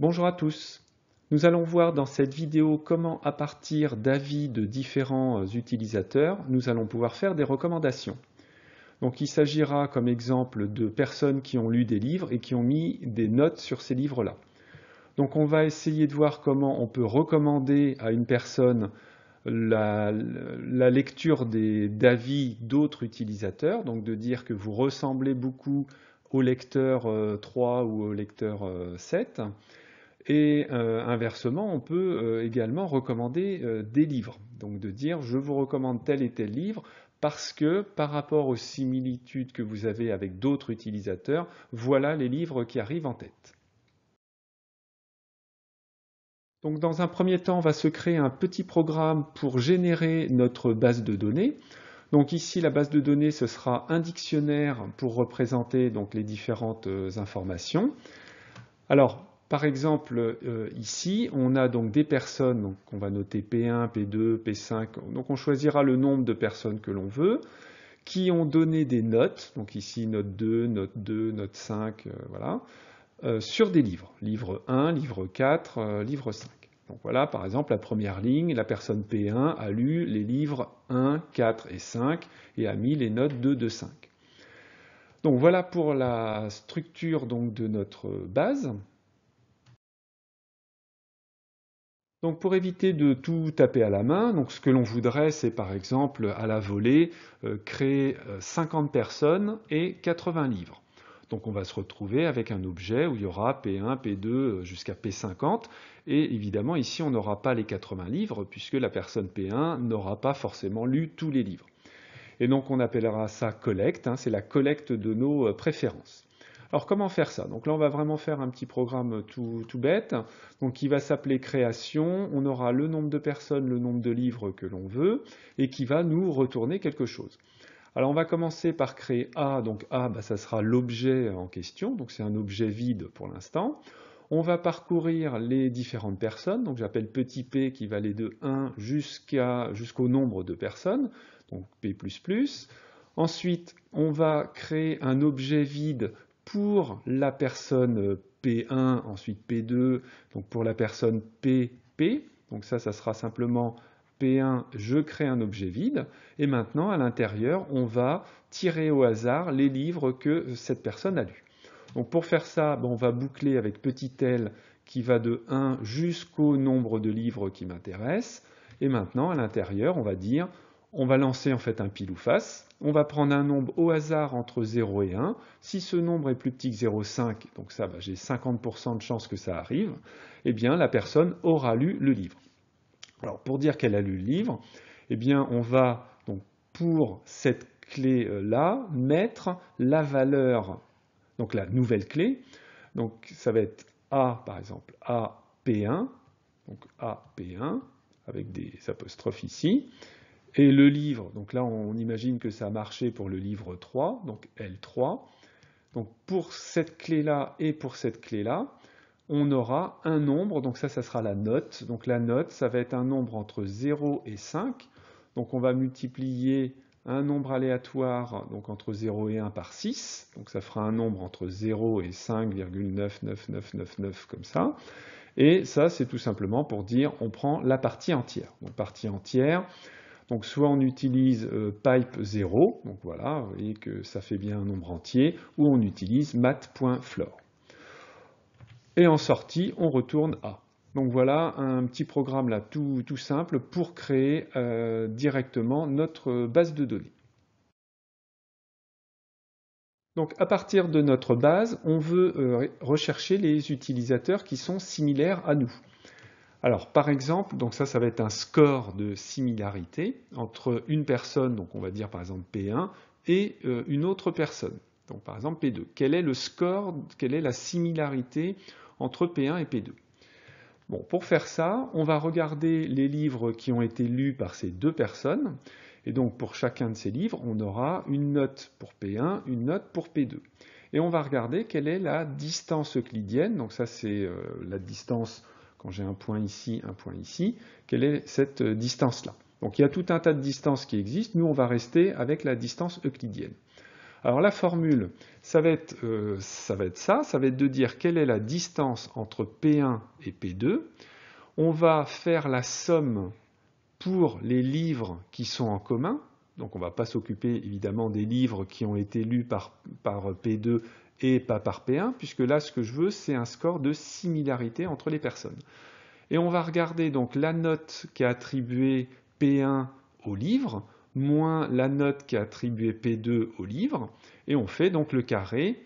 Bonjour à tous. Nous allons voir dans cette vidéo comment à partir d'avis de différents euh, utilisateurs, nous allons pouvoir faire des recommandations. Donc il s'agira comme exemple de personnes qui ont lu des livres et qui ont mis des notes sur ces livres-là. Donc on va essayer de voir comment on peut recommander à une personne euh, la, lecture d'avis d'autres utilisateurs, donc de dire que vous ressemblez beaucoup au lecteur 3 euh, ou au lecteur 7 et euh, inversement, on peut euh, également recommander euh, des livres. Donc de dire je vous recommande tel et tel livre parce que par rapport aux similitudes que vous avez avec d'autres utilisateurs, voilà les livres qui arrivent en tête. Donc dans un premier temps, on va se créer un petit programme pour générer notre base de données. Donc ici, la base de données, ce sera un dictionnaire pour représenter donc, les différentes informations. Alors, par exemple, euh, ici, on a donc des personnes, qu'on va noter P1, P2, P5, donc on choisira le nombre de personnes que l'on veut, qui ont donné des notes, donc ici note 2, note 2, note 5, euh, voilà, euh, sur des livres, livre 1, livre 4, livre 5. Donc voilà, par exemple, la première ligne, la personne P1 a lu les livres 1, 4 et 5 et a mis les notes 2, 2, 5. Donc voilà pour la structure donc, de notre base. Donc pour éviter de tout taper à la main, donc ce que l'on voudrait, c'est par exemple à la volée euh, créer 50 euh, personnes et 80 livres. Donc on va se retrouver avec un objet où il y aura P1, P2 euh, jusqu'à P50. Et évidemment, ici, on n'aura pas les 80 livres puisque la personne P1 n'aura pas forcément lu tous les livres. Et donc on appellera ça collecte, hein, c'est la collecte de nos préférences. Alors comment faire ça Donc là on va vraiment faire un petit programme tout, bête, donc qui va s'appeler création, on aura le nombre de personnes, le nombre de livres que l'on veut, et qui va nous retourner quelque chose. Alors on va commencer par créer A, donc A bah, ça sera l'objet en question, donc c'est un objet vide pour l'instant. On va parcourir les différentes personnes, donc j'appelle petit p qui va aller de 1 jusqu'au nombre de personnes, donc p++. Ensuite, on va créer un objet vide pour la personne euh, P1, ensuite P2, donc pour la personne PP. Donc ça, ça sera simplement P1, je crée un objet vide. Et maintenant, à l'intérieur, on va tirer au hasard les livres que cette personne a lus. Donc pour faire ça, ben, on va boucler avec petit L qui va de 1 jusqu'au nombre de livres qui m'intéressent. Et maintenant, à l'intérieur, on va dire, on va lancer en fait un pile ou face on va prendre un nombre au hasard entre 0 et 1. Si ce nombre est plus petit que 0,5, donc ça, bah, j'ai 50% de chance que ça arrive, eh bien la personne aura lu le livre. Alors pour dire qu'elle a lu le livre, eh bien on va, donc pour cette clé-là, mettre la valeur, donc la nouvelle clé. Donc ça va être A, par exemple, AP1, donc AP1, avec des apostrophes ici. Et le livre, donc là on imagine que ça a marché pour le livre 3, donc L3. Donc pour cette clé-là et pour cette clé-là, on aura un nombre, donc ça, ça sera la note. Donc la note, ça va être un nombre entre 0 et 5. Donc on va multiplier un nombre aléatoire, donc entre 0 et 1 par 6. Donc ça fera un nombre entre 0 et 5,99999 comme ça. Et ça, c'est tout simplement pour dire on prend la partie entière. Donc partie entière, donc soit on utilise euh, pipe 0, donc voilà, vous voyez que ça fait bien un nombre entier, ou on utilise mat.floor. Et en sortie, on retourne A. Donc voilà un petit programme là tout, simple pour créer euh, directement notre base de données. Donc à partir de notre base, on veut euh, rechercher les utilisateurs qui sont similaires à nous. Alors, par exemple, donc ça, ça va être un score de similarité entre une personne, donc on va dire par exemple P1, et euh, une autre personne. Donc par exemple P2. Quel est le score, quelle est la similarité entre P1 et P2 Bon, pour faire ça, on va regarder les livres qui ont été lus par ces deux personnes. Et donc pour chacun de ces livres, on aura une note pour P1, une note pour P2. Et on va regarder quelle est la distance euclidienne. Donc ça, c'est euh, la distance quand j'ai un point ici, un point ici, quelle est cette euh, distance-là Donc il y a tout un tas de distances qui existent, nous on va rester avec la distance euclidienne. Alors la formule, ça va, être, euh, ça ça, va être de dire quelle est la distance entre P1 et P2. On va faire la somme pour les livres qui sont en commun, donc on ne va pas s'occuper évidemment des livres qui ont été lus par P2 et pas par P1, puisque là, ce que je veux, c'est un score de similarité entre les personnes. Et on va regarder donc la note qui a attribué P1 au livre, moins la note qui a attribué P2 au livre, et on fait donc le carré,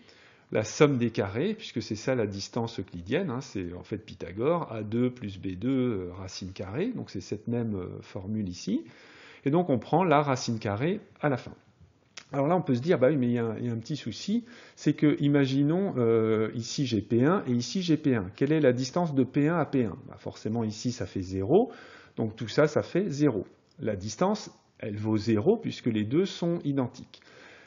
la somme des carrés, puisque c'est ça la distance euclidienne, hein, c'est en fait Pythagore, A2 plus B2 euh, racine carrée, donc c'est cette même euh, formule ici, et donc on prend la racine carrée à la fin. Alors là, on peut se dire, bah oui, mais il y, a un, petit souci, c'est que, imaginons, euh, ici j'ai P1 et ici j'ai P1. Quelle est la distance de P1 à P1 bah, Forcément, ici, ça fait 0, donc tout ça, ça fait 0. La distance, elle vaut 0, puisque les deux sont identiques.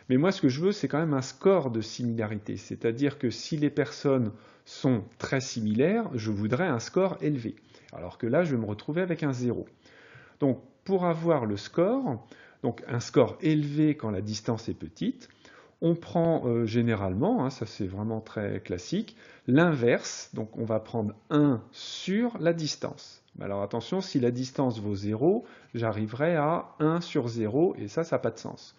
Mais moi, ce que je veux, c'est quand même un score de similarité, c'est-à-dire que si les personnes sont très similaires, je voudrais un score élevé. Alors que là, je vais me retrouver avec un 0. Donc, pour avoir le score, donc un score élevé quand la distance est petite. On prend euh, généralement, hein, ça c'est vraiment très classique, l'inverse, donc on va prendre 1 sur la distance. Alors attention, si la distance vaut 0, j'arriverai à 1 sur 0, et ça, ça n'a pas de sens.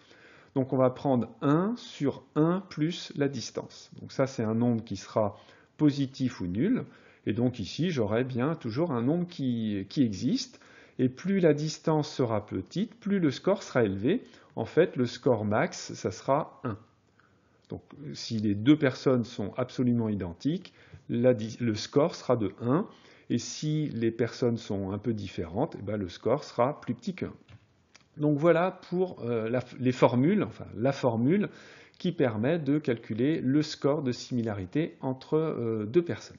Donc on va prendre 1 sur 1 plus la distance. Donc ça, c'est un nombre qui sera positif ou nul. Et donc ici, j'aurai bien toujours un nombre qui existe. Et plus la distance sera petite, plus le score sera élevé. En fait, le score max, ça sera 1. Donc si les deux personnes sont absolument identiques, le score sera de 1. Et si les personnes sont un peu différentes, eh ben, le score sera plus petit 1. Donc voilà pour euh, la, les formules, enfin la formule qui permet de calculer le score de similarité entre euh, deux personnes.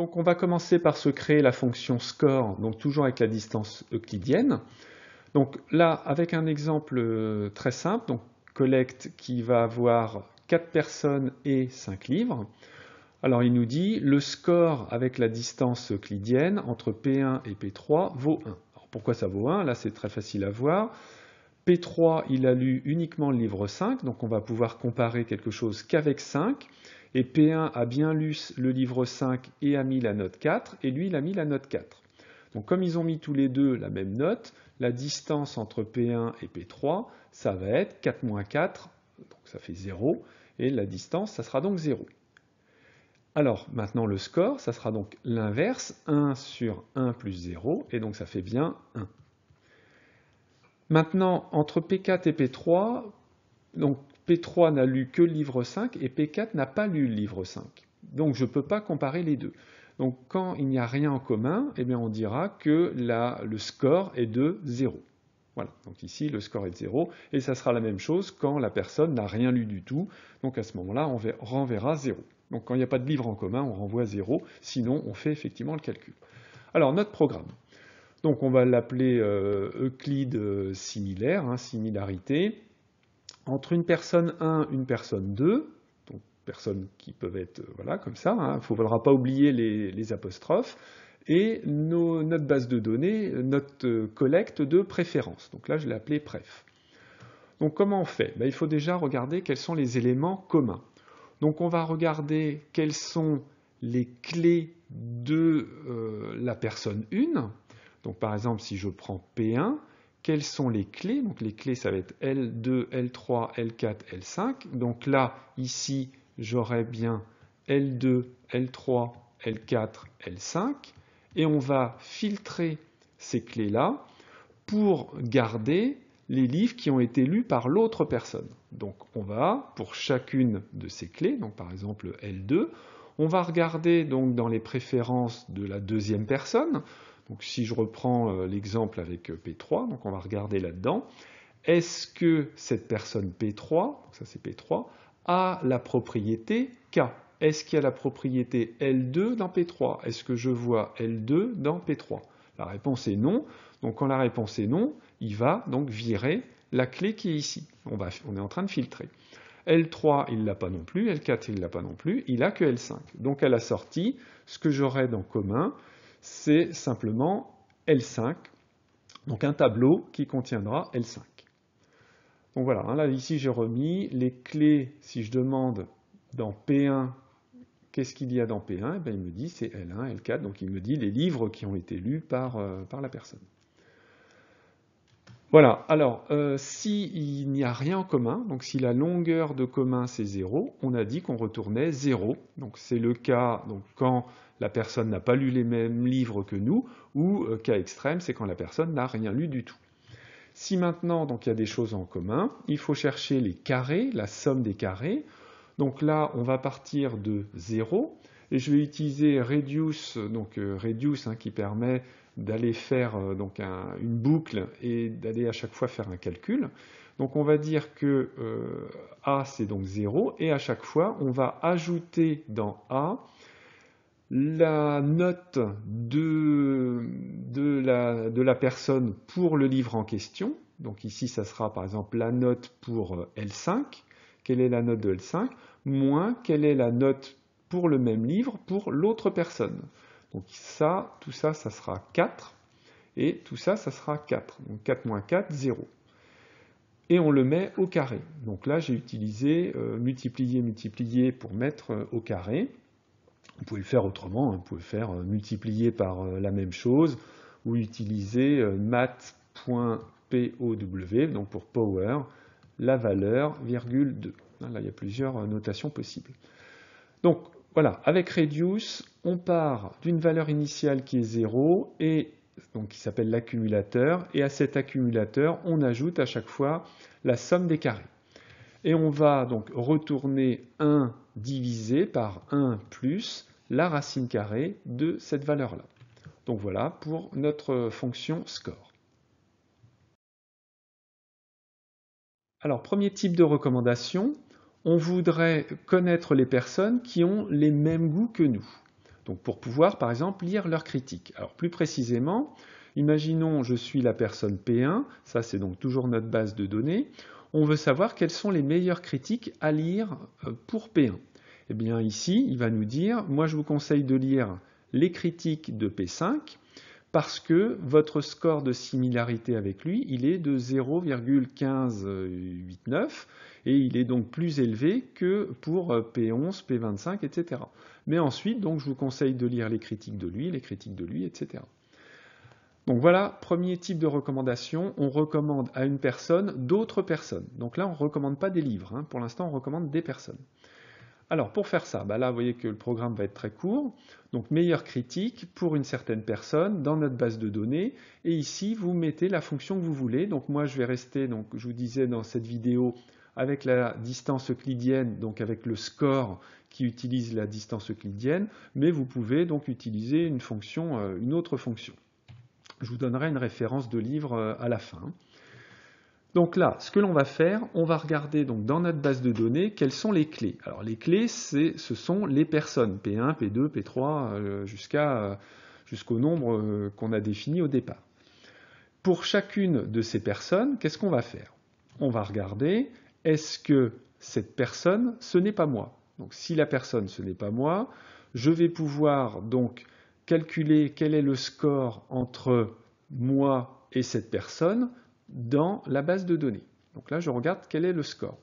Donc on va commencer par se créer la fonction score, donc toujours avec la distance euclidienne. Donc là, avec un exemple euh, très simple, donc collecte qui va avoir 4 personnes et 5 livres. Alors il nous dit le score avec la distance euclidienne entre P1 et P3 vaut 1. Alors, pourquoi ça vaut 1 Là c'est très facile à voir. P3 il a lu uniquement le livre 5, donc on va pouvoir comparer quelque chose qu'avec 5. Et P1 a bien lu le livre 5 et a mis la note 4, et lui, il a mis la note 4. Donc comme ils ont mis tous les deux la même note, la distance entre P1 et P3, ça va être 4 moins 4, donc ça fait 0, et la distance, ça sera donc 0. Alors maintenant le score, ça sera donc l'inverse, 1 sur 1 plus 0, et donc ça fait bien 1. Maintenant, entre P4 et P3, donc P3 n'a lu que le livre 5 et P4 n'a pas lu le livre 5. Donc je ne peux pas comparer les deux. Donc quand il n'y a rien en commun, eh bien on dira que le score est de 0. Voilà, donc ici le score est de 0, et ça sera la même chose quand la personne n'a rien lu du tout, donc à ce moment-là on renverra 0. Donc quand il n'y a pas de livre en commun, on renvoie 0, sinon on fait effectivement le calcul. Alors notre programme, donc on va l'appeler euh, Euclide euh, similaire, hein, similarité, entre une personne 1 une personne 2, donc personnes qui peuvent être euh, voilà, comme ça, il hein, ne faudra pas oublier les, apostrophes, et notre base de données, notre euh, collecte de préférences. Donc là, je l'ai appelé PREF. Donc comment on fait ben, Il faut déjà regarder quels sont les éléments communs. Donc on va regarder quelles sont les clés de euh, la personne 1. Donc par exemple, si je prends P1, quelles sont les clés. Donc les clés, ça va être L2, L3, L4, L5. Donc là, ici, j'aurai bien L2, L3, L4, L5. Et on va filtrer ces clés-là pour garder les livres qui ont été lus par l'autre personne. Donc on va, pour chacune de ces clés, donc par exemple L2, on va regarder donc dans les préférences de la deuxième personne donc si je reprends euh, l'exemple avec euh, P3, donc on va regarder là-dedans, est-ce que cette personne P3, ça c'est P3, a la propriété K Est-ce qu'il y a la propriété L2 dans P3 Est-ce que je vois L2 dans P3 La réponse est non. Donc quand la réponse est non, il va donc virer la clé qui est ici. On, est en train de filtrer. L3, il ne l'a pas non plus, L4, il ne l'a pas non plus, il n'a que L5. Donc à la sortie, ce que j'aurais dans commun, c'est simplement L5, donc un tableau qui contiendra L5. Donc voilà, hein, là ici j'ai remis les clés, si je demande dans P1, qu'est-ce qu'il y a dans P1 et eh ben, Il me dit c'est L1, L4, donc il me dit les livres qui ont été lus par euh, la personne. Voilà, alors euh, s'il n'y a rien en commun, donc si la longueur de commun c'est 0, on a dit qu'on retournait 0. Donc c'est le cas quand la personne n'a pas lu les mêmes livres que nous, ou euh, cas extrême, c'est quand la personne n'a rien lu du tout. Si maintenant il y a des choses en commun, il faut chercher les carrés, la somme des carrés. Donc là, on va partir de 0, et je vais utiliser reduce, donc euh, reduce hein, qui permet d'aller faire euh, donc une boucle et d'aller à chaque fois faire un calcul. Donc on va dire que euh, A c'est donc 0 et à chaque fois on va ajouter dans A la note de, la, de la personne pour le livre en question. Donc ici ça sera par exemple la note pour euh, L5. Quelle est la note de L5 Moins quelle est la note pour le même livre pour l'autre personne. Donc ça, tout ça, ça sera 4. Et tout ça, ça sera 4. Donc 4 moins 4, 0. Et on le met au carré. Donc là, j'ai utilisé euh, multiplier, multiplier pour mettre euh, au carré. Vous pouvez le faire autrement. Hein. Vous pouvez faire euh, multiplier par la même chose ou utiliser mat.pow, donc pour power, la valeur, virgule 2. Là, il y a plusieurs notations possibles. Donc voilà, avec reduce, on part d'une valeur initiale qui est 0 et qui s'appelle l'accumulateur et à cet accumulateur on ajoute à chaque fois la somme des carrés. Et on va donc retourner 1 divisé par 1 plus la racine carrée de cette valeur-là. Donc voilà pour notre fonction score. Alors premier type de recommandation, on voudrait connaître les personnes qui ont les mêmes goûts que nous. Donc pour pouvoir, par exemple, lire leurs critiques. Alors plus précisément, imaginons je suis la personne P1, ça c'est donc toujours notre base de données, on veut savoir quelles sont les meilleures critiques à lire euh, pour P1. Eh bien ici, il va nous dire, moi je vous conseille de lire les critiques de P5, parce que votre score de similarité avec lui, il est de 0,1589 et il est donc plus élevé que pour P11, P25, etc. Mais ensuite, donc, je vous conseille de lire les critiques de lui, les critiques de lui, etc. Donc voilà, premier type de recommandation, on recommande à une personne d'autres personnes. Donc là, on ne recommande pas des livres, hein. pour l'instant, on recommande des personnes. Alors pour faire ça, bah là vous voyez que le programme va être très court, donc meilleure critique pour une certaine personne dans notre base de données, et ici vous mettez la fonction que vous voulez, donc moi je vais rester, donc je vous disais dans cette vidéo, avec la distance euclidienne, donc avec le score qui utilise la distance euclidienne, mais vous pouvez donc utiliser une euh, autre fonction. Je vous donnerai une référence de livre euh, à la fin. Donc là, ce que l'on va faire, on va regarder dans notre base de données quelles sont les clés. Alors les clés, ce sont les personnes, P1, P2, P3, jusqu'au nombre euh, qu'on a défini au départ. Pour chacune de ces personnes, qu'est-ce qu'on va faire On va regarder, est-ce que cette personne, ce n'est pas moi Donc si la personne, ce n'est pas moi, je vais pouvoir donc calculer quel est le score entre moi et cette personne, dans la base de données. Donc là, je regarde quel est le score.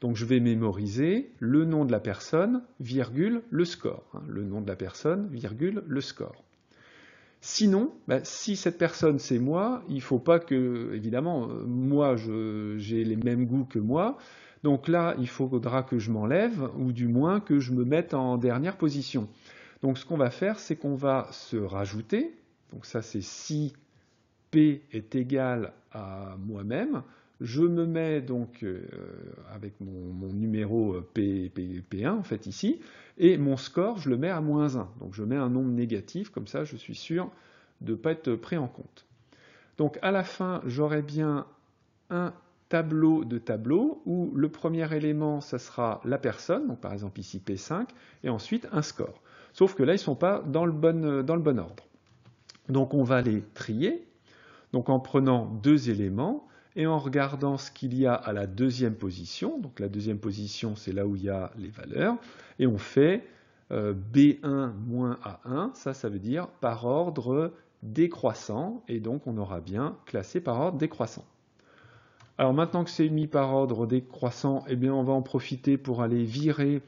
Donc je vais mémoriser le nom de la personne, virgule, le score. Hein. le nom de la personne, virgule, le score. Sinon, bah, si cette personne c'est moi, il ne faut pas que, évidemment, euh, moi j'ai les mêmes goûts que moi, donc là il faudra que je m'enlève ou du moins que je me mette en dernière position. Donc ce qu'on va faire, c'est qu'on va se rajouter, donc ça c'est si P est égal à moi-même, je me mets donc euh, avec mon, numéro euh, P, 1 en fait ici, et mon score, je le mets à moins 1. Donc je mets un nombre négatif, comme ça je suis sûr de ne pas être pris en compte. Donc à la fin, j'aurai bien un tableau de tableaux, où le premier élément, ça sera la personne, donc par exemple ici P5, et ensuite un score. Sauf que là, ils ne sont pas dans le, bon, dans le bon ordre. Donc on va les trier donc en prenant deux éléments et en regardant ce qu'il y a à la deuxième position, donc la deuxième position c'est là où il y a les valeurs, et on fait euh, B1 moins A1, ça ça veut dire par ordre décroissant, et donc on aura bien classé par ordre décroissant. Alors maintenant que c'est mis par ordre décroissant, eh bien on va en profiter pour aller virer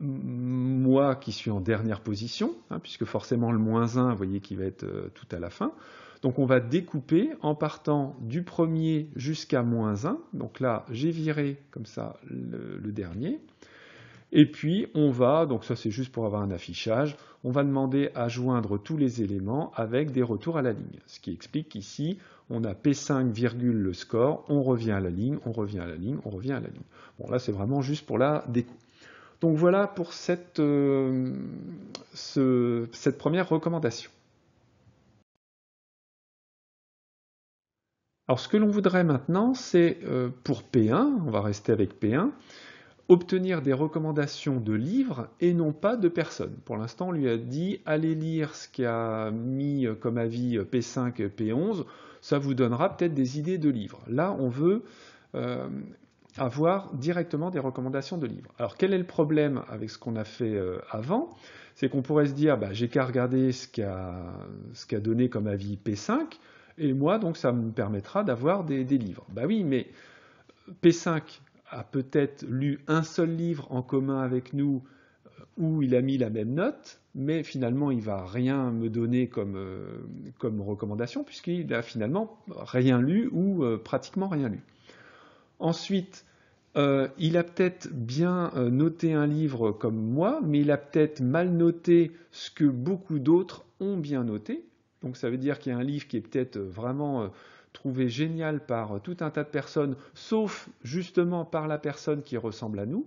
moi qui suis en dernière position, hein, puisque forcément le moins 1, vous voyez qui va être euh, tout à la fin. Donc on va découper en partant du premier jusqu'à moins 1. Donc là, j'ai viré comme ça le, dernier. Et puis on va, donc ça c'est juste pour avoir un affichage, on va demander à joindre tous les éléments avec des retours à la ligne. Ce qui explique qu'ici, on a P5, le score, on revient à la ligne, on revient à la ligne, on revient à la ligne. Bon là c'est vraiment juste pour la découpe. Donc voilà pour cette euh, première recommandation. Alors ce que l'on voudrait maintenant, c'est euh, pour P1, on va rester avec P1, obtenir des recommandations de livres et non pas de personnes. Pour l'instant, on lui a dit allez lire ce qu'a mis euh, comme avis P5 et P11, ça vous donnera peut-être des idées de livres. Là, on veut euh, avoir directement des recommandations de livres. Alors quel est le problème avec ce qu'on a fait avant C'est qu'on pourrait se dire bah, j'ai qu'à regarder ce qu'a donné comme avis P5, et moi, donc, ça me permettra d'avoir des, livres. Bah oui, mais P5 a peut-être lu un seul livre en commun avec nous euh, où il a mis la même note, mais finalement, il va rien me donner comme, euh, recommandation, puisqu'il a finalement rien lu ou euh, pratiquement rien lu. Ensuite, il a peut-être bien noté un livre comme moi, mais il a peut-être mal noté ce que beaucoup d'autres ont bien noté, donc ça veut dire qu'il y a un livre qui est peut-être euh, vraiment euh, trouvé génial par euh, tout un tas de personnes, sauf justement par la personne qui ressemble à nous.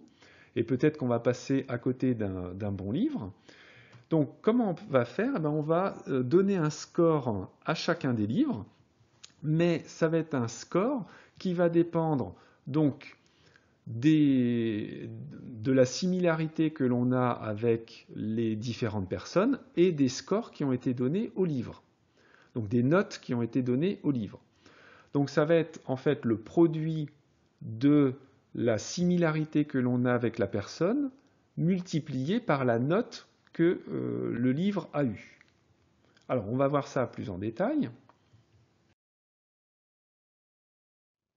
Et peut-être qu'on va passer à côté d'un bon livre. Donc comment on va faire eh ben, On va donner un score à chacun des livres, mais ça va être un score qui va dépendre donc de la similarité que l'on a avec les différentes personnes et des scores qui ont été donnés au livre donc des notes qui ont été données au livre. Donc ça va être en fait le produit de la similarité que l'on a avec la personne multiplié par la note que euh, le livre a eue. Alors on va voir ça plus en détail.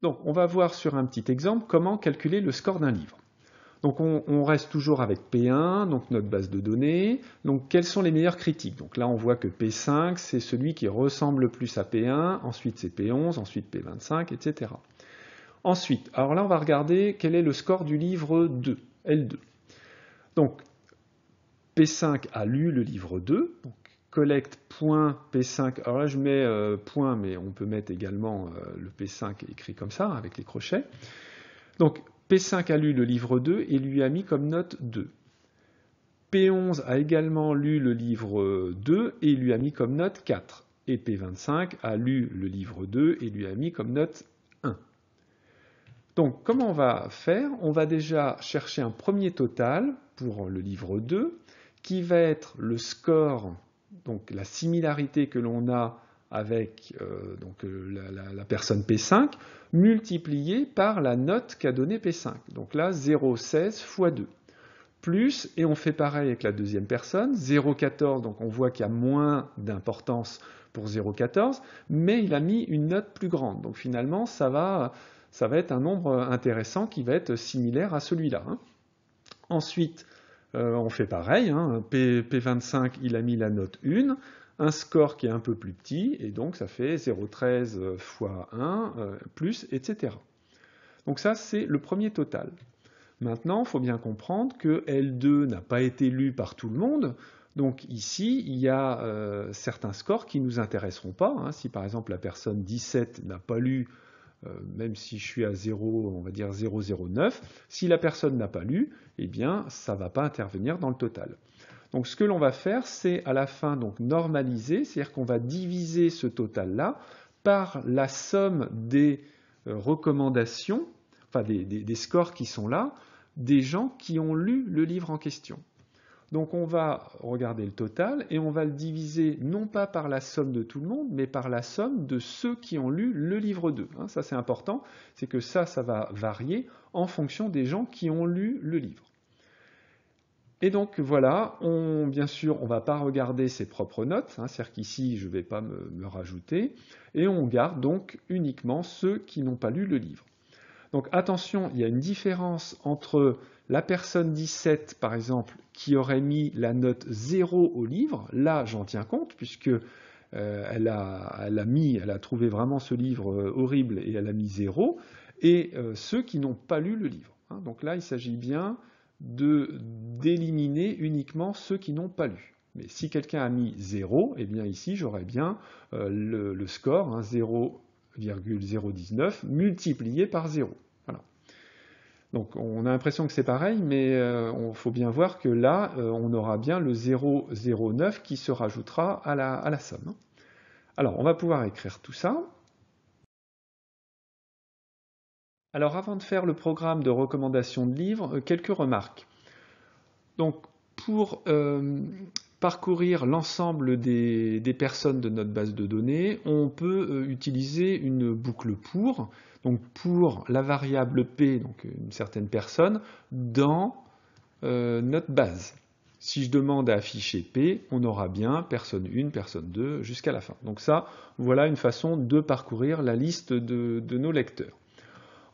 Donc on va voir sur un petit exemple comment calculer le score d'un livre. Donc on, reste toujours avec P1, donc notre base de données. Donc quelles sont les meilleures critiques Donc là on voit que P5 c'est celui qui ressemble le plus à P1, ensuite c'est P11, ensuite P25, etc. Ensuite, alors là on va regarder quel est le score du livre 2, L2. Donc P5 a lu le livre 2, donc p 5 alors là je mets euh, point mais on peut mettre également euh, le P5 écrit comme ça avec les crochets. Donc P5 a lu le livre 2 et lui a mis comme note 2. P11 a également lu le livre 2 et lui a mis comme note 4. Et P25 a lu le livre 2 et lui a mis comme note 1. Donc comment on va faire On va déjà chercher un premier total pour le livre 2 qui va être le score, donc la similarité que l'on a avec euh, euh, la, personne P5 multiplié par la note qu'a donnée P5. Donc là, 0,16 fois 2 plus, et on fait pareil avec la deuxième personne, 0,14, donc on voit qu'il y a moins d'importance pour 0,14, mais il a mis une note plus grande. Donc finalement, ça va, être un nombre intéressant qui va être similaire à celui-là. Hein. Ensuite, euh, on fait pareil, hein. P, 25 il a mis la note 1, un score qui est un peu plus petit, et donc ça fait 0,13 fois 1, euh, plus, etc. Donc ça, c'est le premier total. Maintenant, il faut bien comprendre que L2 n'a pas été lu par tout le monde, donc ici, il y a euh, certains scores qui ne nous intéresseront pas. Hein. Si par exemple la personne 17 n'a pas lu, euh, même si je suis à 0, on va dire 0,09, si la personne n'a pas lu, eh bien ça ne va pas intervenir dans le total. Donc ce que l'on va faire, c'est à la fin donc normaliser, c'est-à-dire qu'on va diviser ce total-là par la somme des euh, recommandations, enfin des, des scores qui sont là, des gens qui ont lu le livre en question. Donc on va regarder le total et on va le diviser non pas par la somme de tout le monde, mais par la somme de ceux qui ont lu le livre 2. Hein, ça c'est important, c'est que ça, ça va varier en fonction des gens qui ont lu le livre. Et donc voilà, bien sûr, on ne va pas regarder ses propres notes, hein, c'est-à-dire qu'ici, je ne vais pas me, rajouter, et on garde donc uniquement ceux qui n'ont pas lu le livre. Donc attention, il y a une différence entre la personne 17, par exemple, qui aurait mis la note 0 au livre, là j'en tiens compte, puisque euh, elle, a, mis, elle a trouvé vraiment ce livre euh, horrible et elle a mis 0, et euh, ceux qui n'ont pas lu le livre. Hein. Donc là, il s'agit bien d'éliminer uniquement ceux qui n'ont pas lu. Mais si quelqu'un a mis 0, eh bien ici j'aurai bien euh, le, score, 0,019 hein, multiplié par 0. Donc on a l'impression que c'est pareil, mais il euh, faut bien voir que là, euh, on aura bien le 0,09 qui se rajoutera à la somme. Hein. Alors on va pouvoir écrire tout ça. Alors avant de faire le programme de recommandation de livres, euh, quelques remarques. Donc pour euh, parcourir l'ensemble des, personnes de notre base de données, on peut euh, utiliser une boucle pour, donc pour la variable P, donc une certaine personne, dans notre base. Si je demande à afficher P, on aura bien personne 1, personne 2, jusqu'à la fin. Donc ça, voilà une façon de parcourir la liste de nos lecteurs.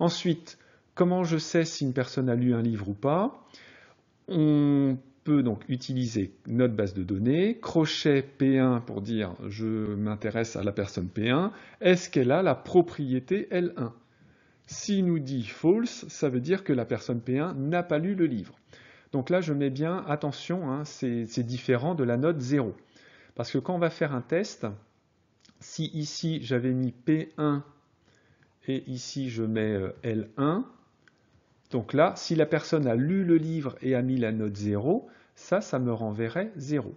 Ensuite, comment je sais si une personne a lu un livre ou pas On peut donc utiliser notre base de données, crochet P1 pour dire je m'intéresse à la personne P1, est-ce qu'elle a la propriété L1 S'il nous dit false, ça veut dire que la personne P1 n'a pas lu le livre. Donc là, je mets bien, attention, hein, c'est différent de la note 0. Parce que quand on va faire un test, si ici j'avais mis P1 et ici je mets euh, L1. Donc là, si la personne a lu le livre et a mis la note 0, ça, ça me renverrait 0.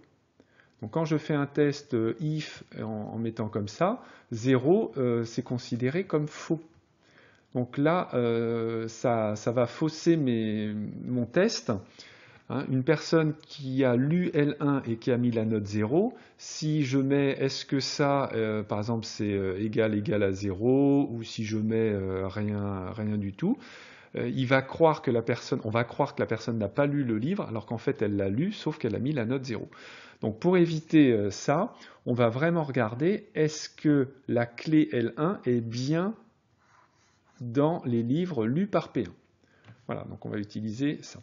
Donc quand je fais un test euh, if en, mettant comme ça, 0, euh, c'est considéré comme faux. Donc là, ça, va fausser mon test Hein, une personne qui a lu L1 et qui a mis la note 0, si je mets est-ce que ça, euh, par exemple, c'est euh, égal égal à 0, ou si je mets euh, rien, rien du tout, on va croire que la personne n'a pas lu le livre, alors qu'en fait elle l'a lu, sauf qu'elle a mis la note 0. Donc pour éviter ça, on va vraiment regarder est-ce que la clé L1 est bien dans les livres lus par P1. Voilà, donc on va utiliser ça.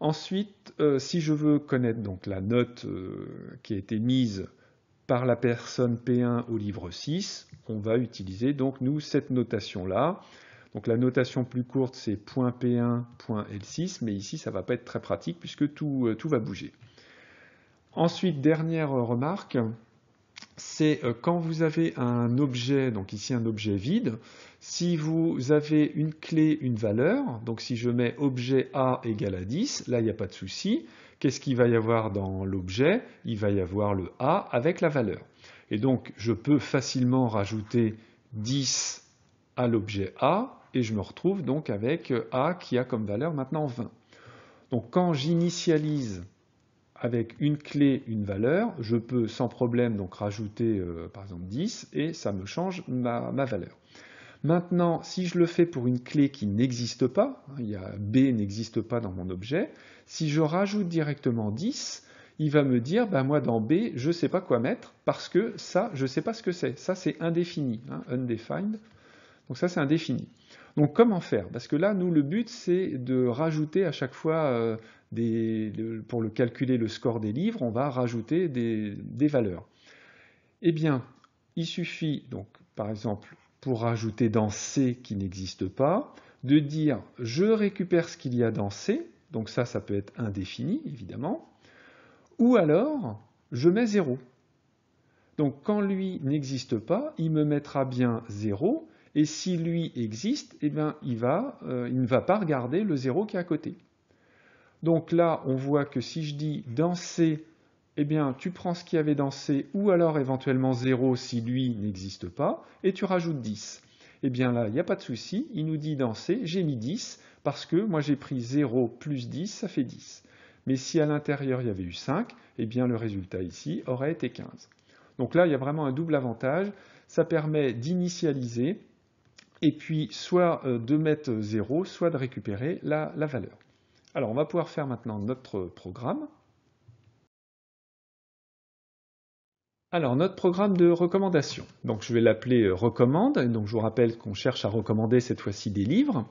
Ensuite, euh, si je veux connaître donc la note euh, qui a été mise par la personne P1 au livre 6, on va utiliser donc nous cette notation-là. Donc la notation plus courte c'est p 1l 6 mais ici ça ne va pas être très pratique puisque tout euh, va bouger. Ensuite, dernière remarque, c'est euh, quand vous avez un objet, donc ici un objet vide, si vous avez une clé, une valeur, donc si je mets objet A égale à 10, là il n'y a pas de souci, qu'est-ce qu'il va y avoir dans l'objet Il va y avoir le A avec la valeur. Et donc je peux facilement rajouter 10 à l'objet A, et je me retrouve donc avec A qui a comme valeur maintenant 20. Donc quand j'initialise avec une clé, une valeur, je peux sans problème donc rajouter euh, par exemple 10 et ça me change ma, valeur. Maintenant, si je le fais pour une clé qui n'existe pas, hein, il y a B n'existe pas dans mon objet, si je rajoute directement 10, il va me dire, bah, moi dans B, je ne sais pas quoi mettre parce que ça, je ne sais pas ce que c'est. Ça, c'est indéfini, hein, undefined. Donc ça, c'est indéfini. Donc comment faire Parce que là, nous, le but, c'est de rajouter à chaque fois, euh, des, pour le calculer le score des livres, on va rajouter des, des valeurs. Eh bien, il suffit, donc, par exemple, pour rajouter dans C qui n'existe pas, de dire je récupère ce qu'il y a dans C, donc ça, ça peut être indéfini, évidemment, ou alors je mets 0. Donc quand lui n'existe pas, il me mettra bien 0, et si lui existe, eh euh, il, ne va pas regarder le 0 qui est à côté. Donc là, on voit que si je dis danser, eh tu prends ce qu'il y avait dans C, ou alors éventuellement 0 si lui n'existe pas, et tu rajoutes 10. Et eh bien là, il n'y a pas de souci, il nous dit dans C, j'ai mis 10, parce que moi j'ai pris 0 plus 10, ça fait 10. Mais si à l'intérieur il y avait eu 5, eh bien le résultat ici aurait été 15. Donc là, il y a vraiment un double avantage, ça permet d'initialiser et puis soit de mettre 0, soit de récupérer la, la valeur. Alors on va pouvoir faire maintenant notre programme. Alors, notre programme de recommandation. Donc, je vais l'appeler euh, recommande. Donc, je vous rappelle qu'on cherche à recommander cette fois-ci des livres.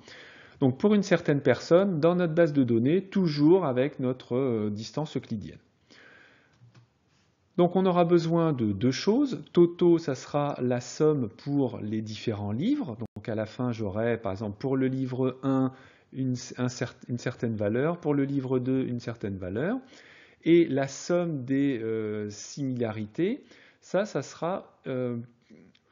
Donc, pour une certaine personne, dans notre base de données, toujours avec notre euh, distance euclidienne. Donc on aura besoin de deux choses. Toto, ça sera la somme pour les différents livres. Donc à la fin, j'aurai par exemple pour le livre 1 une, certaine valeur, pour le livre 2 une certaine valeur. Et la somme des euh, similarités, ça, ça sera euh,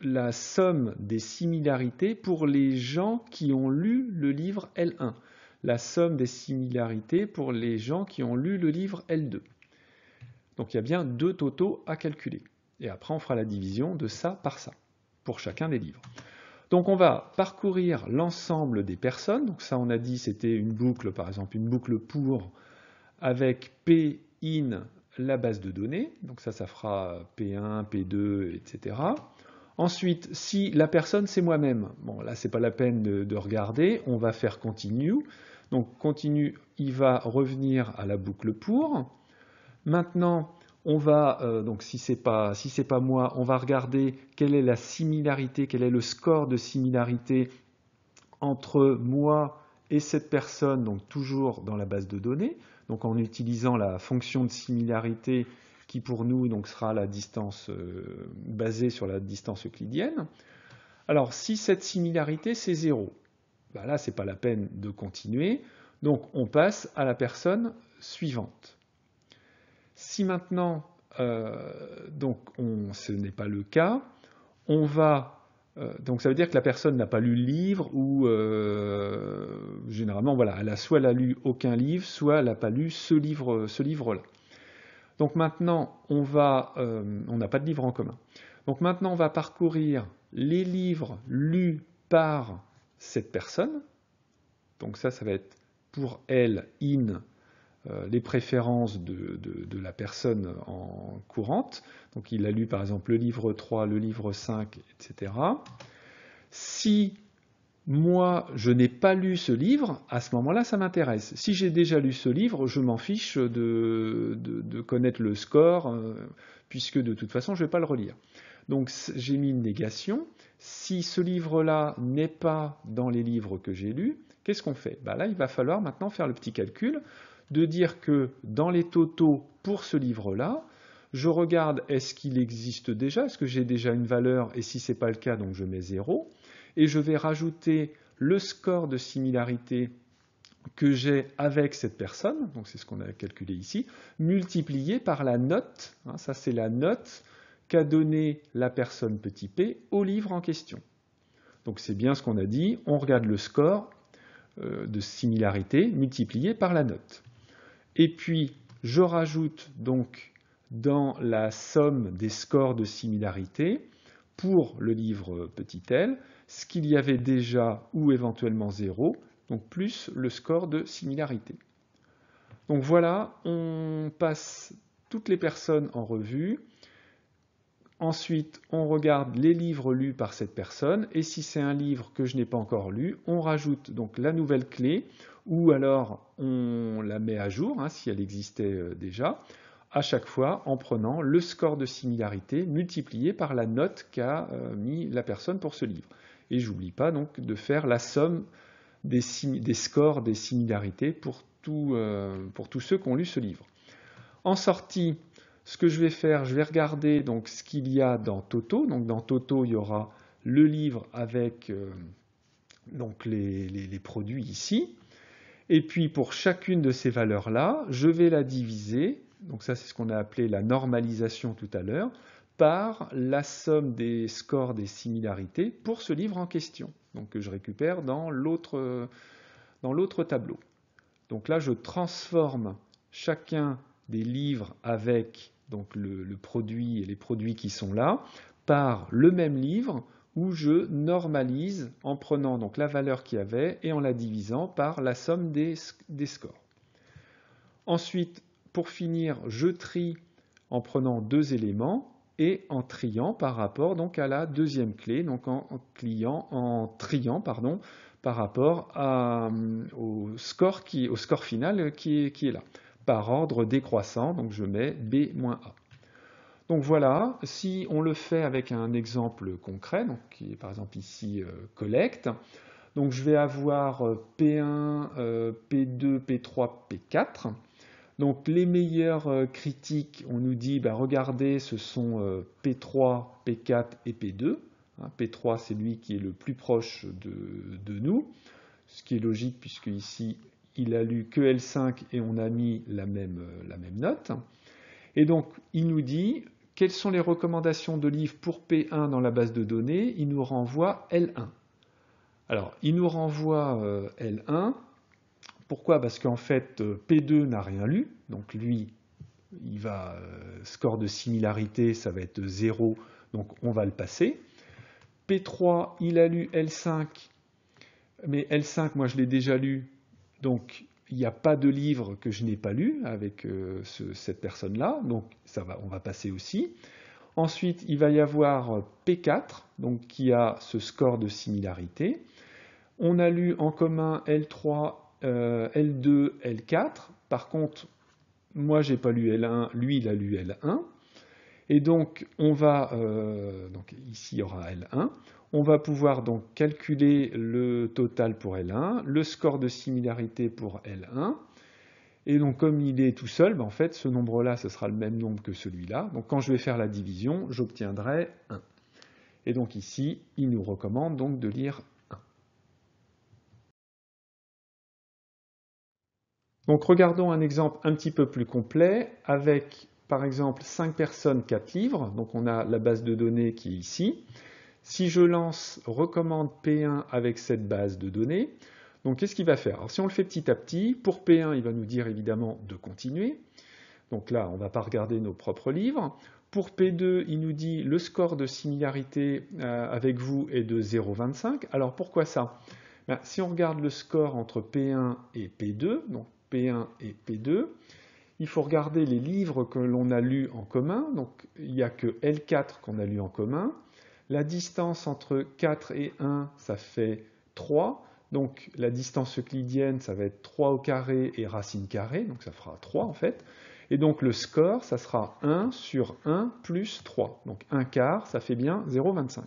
la somme des similarités pour les gens qui ont lu le livre L1. La somme des similarités pour les gens qui ont lu le livre L2. Donc il y a bien deux totaux à calculer. Et après, on fera la division de ça par ça, pour chacun des livres. Donc on va parcourir l'ensemble des personnes. Donc ça, on a dit, c'était une boucle, par exemple, une boucle pour avec P in la base de données. Donc ça, ça fera P1, P2, etc. Ensuite, si la personne, c'est moi-même, bon là, c'est pas la peine de, de, regarder, on va faire continue. Donc continue, il va revenir à la boucle pour. Maintenant, on va, euh, donc si ce n'est pas, moi, on va regarder quelle est la similarité, quel est le score de similarité entre moi et cette personne, donc toujours dans la base de données, donc en utilisant la fonction de similarité qui pour nous sera la distance euh, basée sur la distance euclidienne. Alors si cette similarité c'est 0, ben là, là n'est pas la peine de continuer, donc on passe à la personne suivante. Si maintenant, euh, donc ce n'est pas le cas, on va euh, donc ça veut dire que la personne n'a pas lu le livre ou euh, généralement voilà, elle a soit elle a lu aucun livre, soit elle n'a pas lu ce livre là. Donc maintenant on va on n'a pas de livre en commun. Donc maintenant on va parcourir les livres lus par cette personne. Donc ça ça va être pour elle in euh, les préférences de, la personne en courante. Donc il a lu par exemple le livre 3, le livre 5, etc. Si moi, je n'ai pas lu ce livre, à ce moment-là, ça m'intéresse. Si j'ai déjà lu ce livre, je m'en fiche de, connaître le score, euh, puisque de toute façon, je ne vais pas le relire. Donc, j'ai mis une négation. Si ce livre-là n'est pas dans les livres que j'ai lus, qu'est-ce qu'on fait bah, Là, il va falloir maintenant faire le petit calcul de dire que dans les totaux pour ce livre-là, je regarde est-ce qu'il existe déjà, est-ce que j'ai déjà une valeur, et si ce n'est pas le cas, donc je mets 0, et je vais rajouter le score de similarité que j'ai avec cette personne, donc c'est ce qu'on a calculé ici, multiplié par la note, hein, ça c'est la note qu'a donnée la personne petit p au livre en question. Donc c'est bien ce qu'on a dit, on regarde le score euh, de similarité multiplié par la note. Et puis, je rajoute donc dans la somme des scores de similarité pour le livre petit l, ce qu'il y avait déjà ou éventuellement zéro, donc plus le score de similarité. Donc voilà, on passe toutes les personnes en revue. Ensuite, on regarde les livres lus par cette personne et si c'est un livre que je n'ai pas encore lu, on rajoute donc la nouvelle clé ou alors on la met à jour hein, si elle existait euh, déjà, à chaque fois en prenant le score de similarité multiplié par la note qu'a euh, mis la personne pour ce livre. Et j'oublie pas donc de faire la somme des, scores des similarités euh, pour tous ceux qui ont lu ce livre. En sortie, ce que je vais faire, je vais regarder donc ce qu'il y a dans Toto. Donc dans Toto, il y aura le livre avec euh, donc les, les produits ici. Et puis pour chacune de ces valeurs-là, je vais la diviser, donc ça c'est ce qu'on a appelé la normalisation tout à l'heure, par la somme des scores des similarités pour ce livre en question, donc que je récupère dans l'autre tableau. Donc là, je transforme chacun des livres avec donc le, produit et les produits qui sont là, par le même livre où je normalise en prenant donc la valeur qu'il y avait et en la divisant par la somme des, scores. Ensuite, pour finir, je trie en prenant deux éléments et en triant par rapport donc à la deuxième clé, donc en, client, en triant pardon, par rapport au, score qui, au score final qui est là par ordre décroissant, donc je mets B-A. Donc voilà, si on le fait avec un exemple concret, donc qui est par exemple ici euh, collecte, donc je vais avoir P1, P2, P3, P4. Donc les meilleures euh, critiques, on nous dit, bah, regardez, ce sont P3, euh, P4 et P2. Hein, P3, c'est lui qui est le plus proche de, de nous, ce qui est logique puisque ici, il a lu que L5 et on a mis la même, euh, la même note. Et donc, il nous dit quelles sont les recommandations de livre pour P1 dans la base de données. Il nous renvoie L1. Alors, il nous renvoie euh, L1. Pourquoi Parce qu'en fait, euh, P2 n'a rien lu. Donc, lui, il va score de similarité, ça va être 0. Donc, on va le passer. P3, il a lu L5. Mais L5, moi, je l'ai déjà lu. Donc, il n'y a pas de livre que je n'ai pas lu avec euh, cette personne-là, donc ça va, on va passer aussi. Ensuite, il va y avoir P4, donc qui a ce score de similarité. On a lu en commun L3, L2, L4. Par contre, moi, j'ai pas lu L1, lui, il a lu L1. Et donc, on va, euh, donc ici il y aura L1, on va pouvoir donc calculer le total pour L1, le score de similarité pour L1, et donc comme il est tout seul, ben, en fait ce nombre-là, ce sera le même nombre que celui-là, donc quand je vais faire la division, j'obtiendrai 1. Et donc ici, il nous recommande donc de lire 1. Donc regardons un exemple un petit peu plus complet avec par exemple 5 personnes, 4 livres, donc on a la base de données qui est ici. Si je lance recommande P1 avec cette base de données, donc qu'est-ce qu'il va faire Alors si on le fait petit à petit, pour P1, il va nous dire évidemment de continuer. Donc là, on ne va pas regarder nos propres livres. Pour P2, il nous dit le score de similarité euh, avec vous est de 0,25. Alors pourquoi ça ben, Si on regarde le score entre P1 et P2, donc P1 et P2, il faut regarder les livres que l'on a lus en commun. Donc il n'y a que L4 qu'on a lu en commun. La distance entre 4 et 1, ça fait 3. Donc la distance euclidienne, ça va être 3 au carré et racine carrée, donc ça fera 3 en fait. Et donc le score, ça sera 1 sur 1 plus 3. Donc 1 quart, ça fait bien 0,25.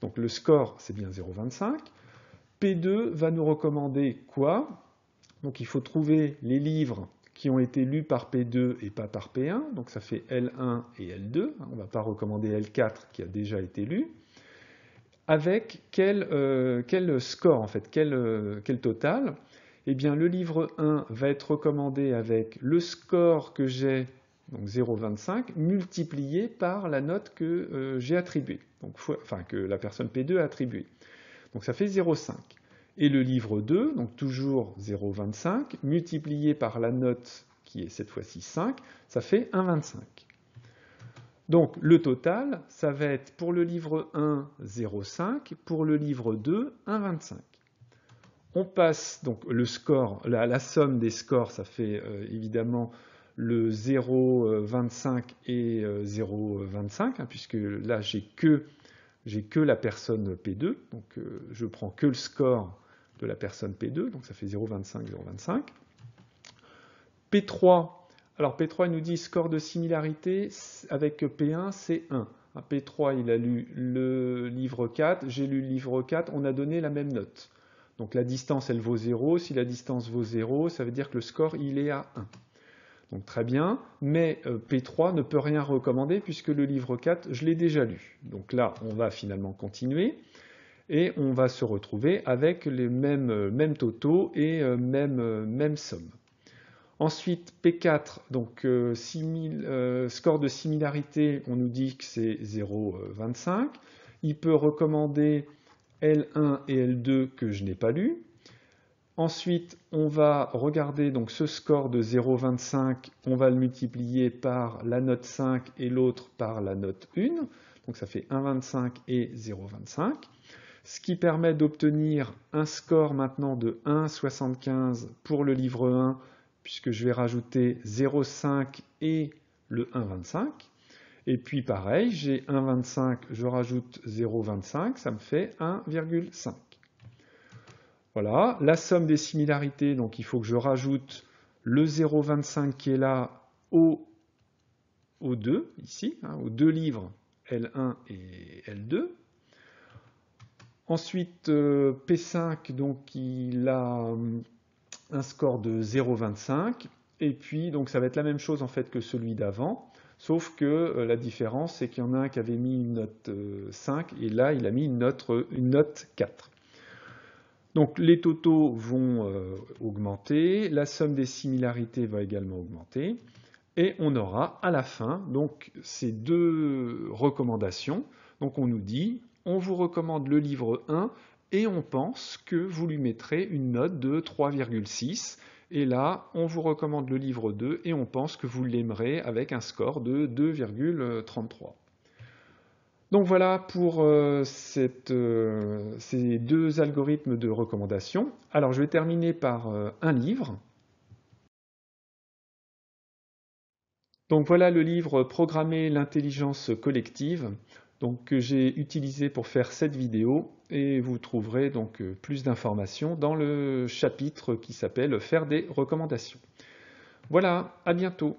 Donc le score, c'est bien 0,25. P2 va nous recommander quoi Donc il faut trouver les livres qui ont été lus par P2 et pas par P1, donc ça fait L1 et L2, hein, on ne va pas recommander L4 qui a déjà été lu, avec quel, euh, score en fait, quel, euh, total Eh bien le livre 1 va être recommandé avec le score que j'ai, donc 0,25, multiplié par la note que euh, j'ai attribuée, enfin que la personne P2 a attribuée. Donc ça fait 0,5 et le livre 2, donc toujours 0,25, multiplié par la note qui est cette fois-ci 5, ça fait 1,25. Donc le total, ça va être pour le livre 1, 0,5, pour le livre 2, 1,25. On passe donc le score, la, somme des scores, ça fait euh, évidemment le 0,25 et 0,25, euh, hein, puisque là j'ai que j'ai que la personne P2, donc euh, je prends que le score de la personne P2, donc ça fait 0,25, 0,25. P3, alors P3 nous dit score de similarité avec P1, c'est 1. P3, il a lu le livre 4, j'ai lu le livre 4, on a donné la même note. Donc la distance, elle vaut 0. Si la distance vaut 0, ça veut dire que le score, il est à 1. Donc très bien, mais euh, P3 ne peut rien recommander puisque le livre 4, je l'ai déjà lu. Donc là, on va finalement continuer et on va se retrouver avec les mêmes, euh, mêmes totaux et euh, même euh, même somme. Ensuite, P4, donc score de similarité, on nous dit que c'est 0,25. Il peut recommander L1 et L2 que je n'ai pas lu. Ensuite, on va regarder donc ce score de 0,25, on va le multiplier par la note 5 et l'autre par la note 1. Donc ça fait 1,25 et 0,25 ce qui permet d'obtenir un score maintenant de 1,75 pour le livre 1, puisque je vais rajouter 0,5 et le 1,25. Et puis pareil, j'ai 1,25, je rajoute 0,25, ça me fait 1,5. Voilà, la somme des similarités, donc il faut que je rajoute le 0,25 qui est là au, 2, ici, hein, aux deux livres L1 et L2. Ensuite, euh, P5, donc il a euh, un score de 0,25. Et puis, donc ça va être la même chose en fait que celui d'avant. Sauf que euh, la différence, c'est qu'il y en a un qui avait mis une note 5 et là, il a mis une note, 4. Donc les totaux vont augmenter, la somme des similarités va également augmenter, et on aura à la fin donc ces deux recommandations. Donc on nous dit on vous recommande le livre 1 et on pense que vous lui mettrez une note de 3,6. Et là, on vous recommande le livre 2 et on pense que vous l'aimerez avec un score de 2,33. Donc voilà pour euh, euh, ces deux algorithmes de recommandation. Alors je vais terminer par euh, un livre. Donc voilà le livre Programmer l'intelligence collective donc, que j'ai utilisé pour faire cette vidéo et vous trouverez donc euh, plus d'informations dans le chapitre qui s'appelle « Faire des recommandations ». Voilà, à bientôt